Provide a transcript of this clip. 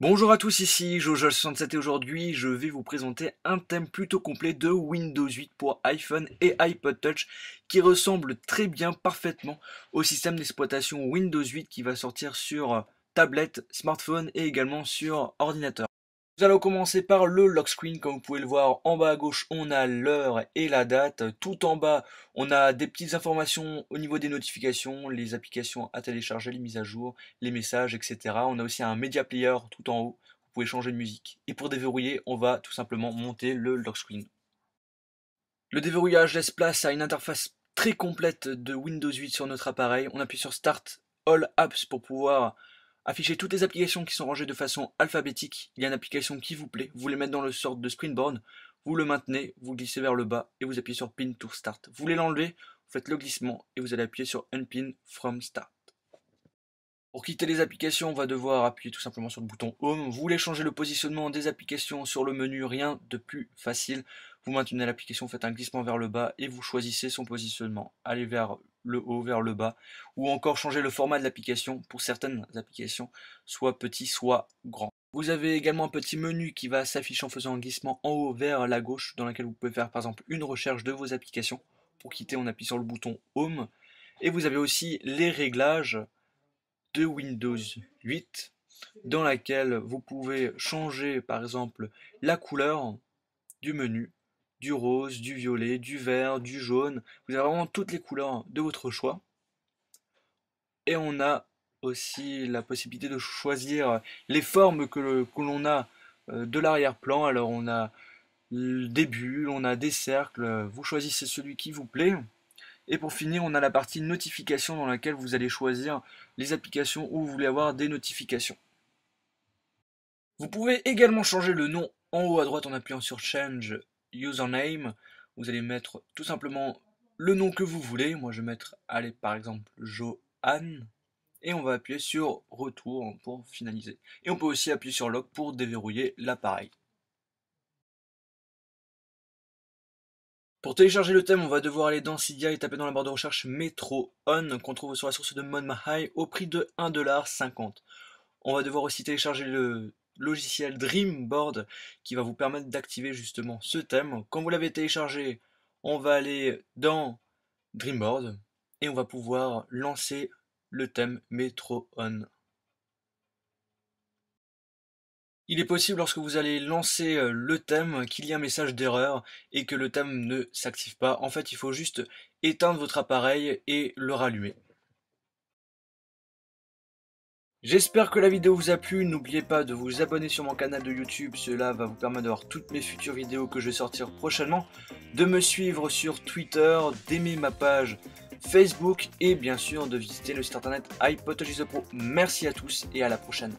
Bonjour à tous, ici jojo 67 et aujourd'hui je vais vous présenter un thème plutôt complet de Windows 8 pour iPhone et iPod Touch qui ressemble très bien parfaitement au système d'exploitation Windows 8 qui va sortir sur tablette, smartphone et également sur ordinateur. Nous allons commencer par le lock screen, comme vous pouvez le voir en bas à gauche on a l'heure et la date, tout en bas on a des petites informations au niveau des notifications, les applications à télécharger, les mises à jour, les messages, etc. On a aussi un media player tout en haut, vous pouvez changer de musique. Et pour déverrouiller on va tout simplement monter le lock screen. Le déverrouillage laisse place à une interface très complète de Windows 8 sur notre appareil, on appuie sur Start All Apps pour pouvoir Affichez toutes les applications qui sont rangées de façon alphabétique. Il y a une application qui vous plaît, vous voulez mettre dans le sort de Springboard, vous le maintenez, vous glissez vers le bas et vous appuyez sur Pin to Start. Vous voulez l'enlever, vous faites le glissement et vous allez appuyer sur Unpin from Start. Pour quitter les applications, on va devoir appuyer tout simplement sur le bouton Home. Vous voulez changer le positionnement des applications sur le menu, rien de plus facile. Vous maintenez l'application, faites un glissement vers le bas et vous choisissez son positionnement. Allez vers le haut, vers le bas, ou encore changer le format de l'application pour certaines applications, soit petit, soit grand. Vous avez également un petit menu qui va s'afficher en faisant un glissement en haut vers la gauche, dans lequel vous pouvez faire par exemple une recherche de vos applications. Pour quitter, on appuie sur le bouton Home. Et vous avez aussi les réglages de Windows 8 dans laquelle vous pouvez changer par exemple la couleur du menu, du rose, du violet, du vert, du jaune. Vous avez vraiment toutes les couleurs de votre choix. Et on a aussi la possibilité de choisir les formes que, l'on a euh, de l'arrière-plan. Alors on a le début, on a des cercles, vous choisissez celui qui vous plaît. Et pour finir, on a la partie notification dans laquelle vous allez choisir les applications où vous voulez avoir des notifications. Vous pouvez également changer le nom en haut à droite en appuyant sur Change Username. Vous allez mettre tout simplement le nom que vous voulez. Moi, je vais mettre, allez, par exemple, Johan. Et on va appuyer sur Retour pour finaliser. Et on peut aussi appuyer sur Lock » pour déverrouiller l'appareil. Pour télécharger le thème, on va devoir aller dans Cydia et taper dans la barre de recherche Metro On qu'on trouve sur la source de Mahai au prix de 1,50$. On va devoir aussi télécharger le logiciel Dreamboard qui va vous permettre d'activer justement ce thème. Quand vous l'avez téléchargé, on va aller dans Dreamboard et on va pouvoir lancer le thème Metro On. Il est possible lorsque vous allez lancer euh, le thème qu'il y ait un message d'erreur et que le thème ne s'active pas. En fait, il faut juste éteindre votre appareil et le rallumer. J'espère que la vidéo vous a plu, n'oubliez pas de vous abonner sur mon canal de YouTube, cela va vous permettre d'avoir toutes mes futures vidéos que je vais sortir prochainement, de me suivre sur Twitter, d'aimer ma page Facebook et bien sûr de visiter le site internet Pro. Merci à tous et à la prochaine.